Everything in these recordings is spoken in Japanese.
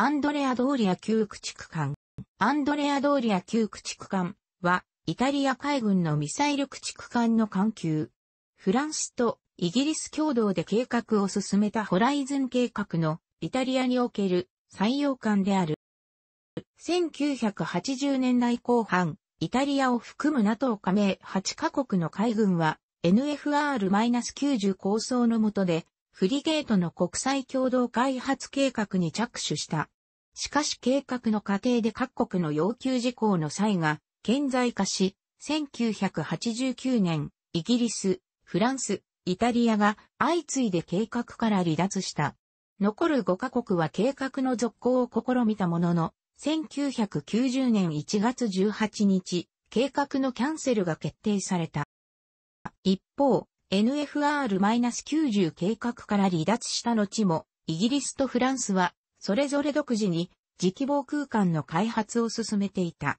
アンドレアドーリア旧駆逐艦。アンドレアドーリア旧駆逐艦は、イタリア海軍のミサイル駆逐艦の艦級。フランスとイギリス共同で計画を進めたホライズン計画のイタリアにおける採用艦である。1980年代後半、イタリアを含む NATO 加盟8カ国の海軍は NFR-90 構想の下でフリゲートの国際共同開発計画に着手した。しかし計画の過程で各国の要求事項の際が顕在化し、1989年、イギリス、フランス、イタリアが相次いで計画から離脱した。残る5カ国は計画の続行を試みたものの、1990年1月18日、計画のキャンセルが決定された。一方、NFR-90 計画から離脱した後も、イギリスとフランスは、それぞれ独自に、磁気防空間の開発を進めていた。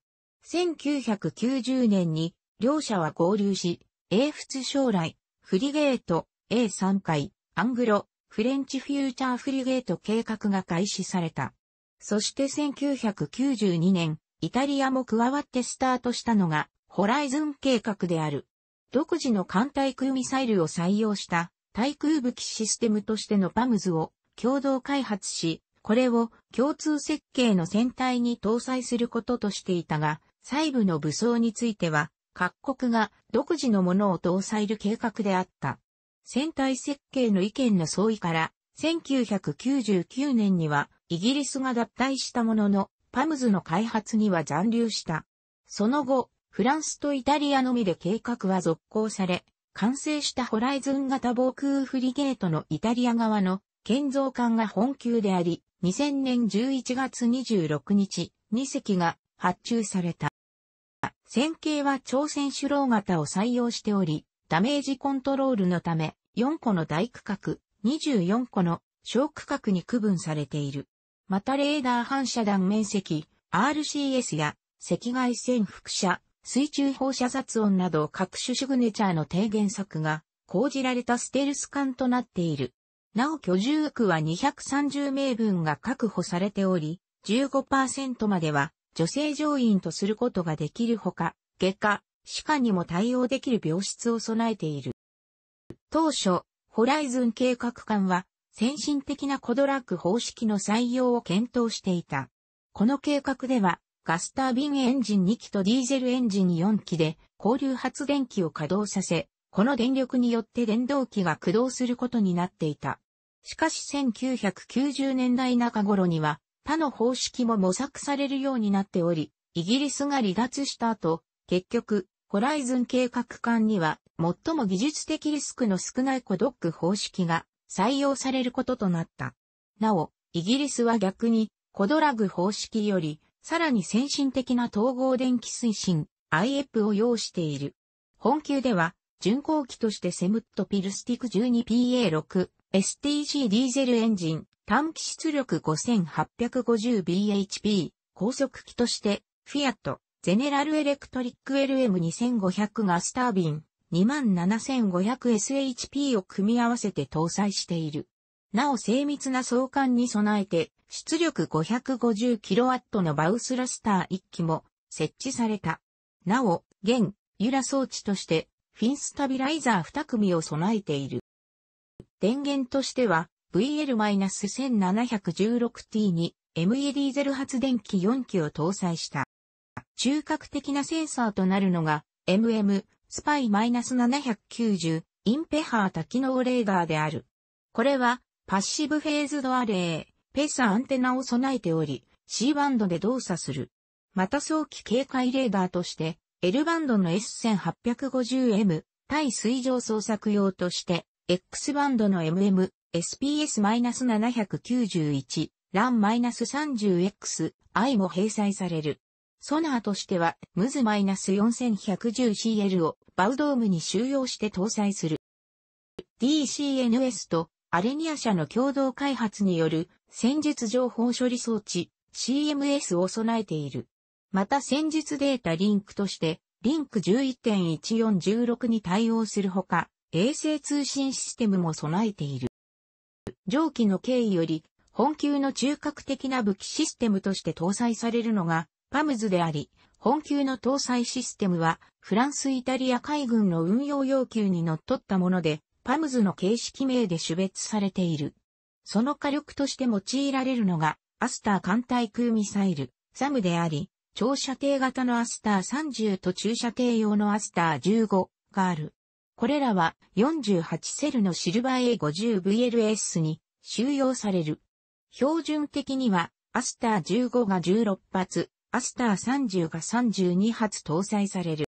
1990年に、両者は合流し、英仏将来、フリゲート、A3 回、アングロ、フレンチフューチャーフリゲート計画が開始された。そして1992年、イタリアも加わってスタートしたのが、ホライズン計画である。独自の艦対空ミサイルを採用した対空武器システムとしてのパムズを共同開発し、これを共通設計の船体に搭載することとしていたが、細部の武装については、各国が独自のものを搭載る計画であった。船体設計の意見の相違から、1999年にはイギリスが脱退したものの、パムズの開発には残留した。その後、フランスとイタリアのみで計画は続行され、完成したホライズン型防空フリゲートのイタリア側の建造艦が本級であり、2000年11月26日、2隻が発注された。戦型は朝鮮主郎型を採用しており、ダメージコントロールのため、4個の大区画、24個の小区画に区分されている。またレーダー反射弾面積、RCS や赤外線副射、水中放射雑音など各種シグネチャーの低減策が講じられたステルス艦となっている。なお居住区は230名分が確保されており、15%までは女性乗員とすることができるほか、外科、歯科にも対応できる病室を備えている。当初、ホライズン計画艦は先進的なコドラック方式の採用を検討していた。この計画では、ガスタービンエンジン2機とディーゼルエンジン4機で交流発電機を稼働させ、この電力によって電動機が駆動することになっていた。しかし1990年代中頃には他の方式も模索されるようになっており、イギリスが離脱した後、結局、ホライズン計画艦には最も技術的リスクの少ないコドック方式が採用されることとなった。なお、イギリスは逆にコドラグ方式よりさらに先進的な統合電気推進 IF を要している。本級では、巡航機としてセムットピルスティク 12PA6、STG ディーゼルエンジン、短期出力 5850bhp、高速機として、フィアット、ゼネラルエレクトリック LM2500 ガスタービン、27500SHP を組み合わせて搭載している。なお精密な相関に備えて、出力 550kW のバウスラスター1機も設置された。なお、現、ユラ装置として、フィンスタビライザー2組を備えている。電源としては、VL-1716T に MED0 発電機4機を搭載した。中核的なセンサーとなるのが MM スパイ -790 インペハー多機能レーダーである。これはパッシブフェーズドアレー、ペーサアンテナを備えており、C バンドで動作する。また早期警戒レーダーとして、L バンドの S1850M 対水上捜索用として、X バンドの MM、SPS-791、LAN-30X、I も併載される。ソナーとしては、ムズ -4110CL をバウドームに収容して搭載する。DCNS とアレニア社の共同開発による戦術情報処理装置 CMS を備えている。また戦術データリンクとしてリンク11.1416に対応するほか、衛星通信システムも備えている。上記の経緯より、本級の中核的な武器システムとして搭載されるのが、パムズであり、本級の搭載システムは、フランス・イタリア海軍の運用要求に則っったもので、パムズの形式名で種別されている。その火力として用いられるのが、アスター艦対空ミサイル、サムであり、長射程型のアスター30と中射程用のアスター15がある。これらは48セルのシルバー A50VLS に収容される。標準的には、アスター15が16発、アスター30が32発搭載される。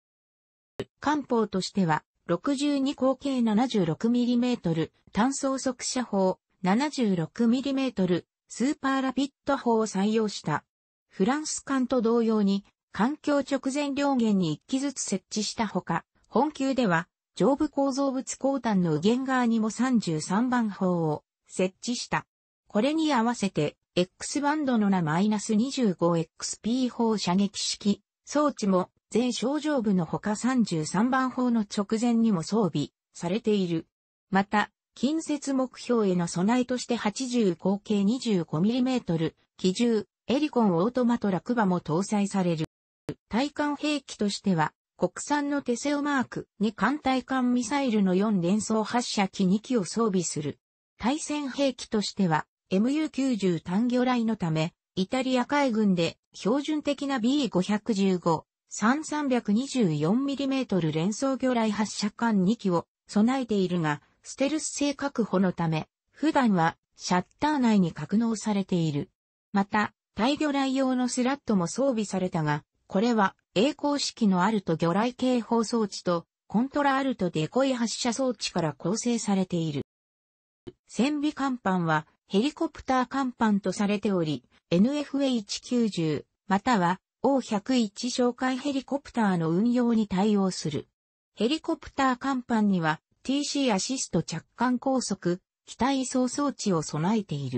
艦砲としては、62口径 76mm 単装速射砲 76mm スーパーラピッド砲を採用した。フランス艦と同様に環境直前両舷に1機ずつ設置したほか、本級では上部構造物鋼弾の右舷側にも33番砲を設置した。これに合わせて X バンドのな -25XP 砲射撃式装置も全症状部のほか33番砲の直前にも装備されている。また、近接目標への備えとして80口径 25mm 機銃エリコンオートマトラクバも搭載される。対艦兵器としては国産のテセオマーク2艦対艦ミサイルの4連装発射機2機を装備する。対戦兵器としては MU90 単魚雷のためイタリア海軍で標準的な B515 3324mm 連装魚雷発射管2機を備えているが、ステルス性確保のため、普段はシャッター内に格納されている。また、対魚雷用のスラットも装備されたが、これは栄光式のアルト魚雷警報装置とコントラアルトデコイ発射装置から構成されている。船尾甲板はヘリコプター甲板とされており、NFH90 または O101 紹介ヘリコプターの運用に対応する。ヘリコプター甲板には TC アシスト着艦高速、機体移送装置を備えている。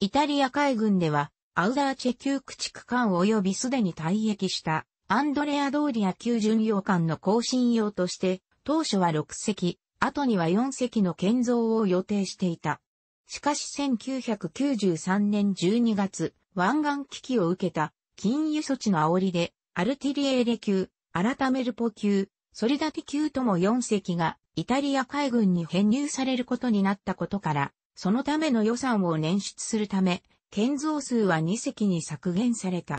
イタリア海軍では、アウダーチェ級駆逐艦及びすでに退役したアンドレア・ドーリア級巡洋艦の更新用として、当初は6隻、後には4隻の建造を予定していた。しかし1993年12月、湾岸危機を受けた禁輸措置の煽りで、アルティリエーレ級、改めルポ級、ソリダティ級とも4隻が、イタリア海軍に編入されることになったことから、そのための予算を捻出するため、建造数は2隻に削減された。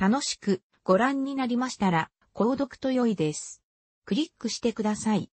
楽しくご覧になりましたら、購読と良いです。クリックしてください。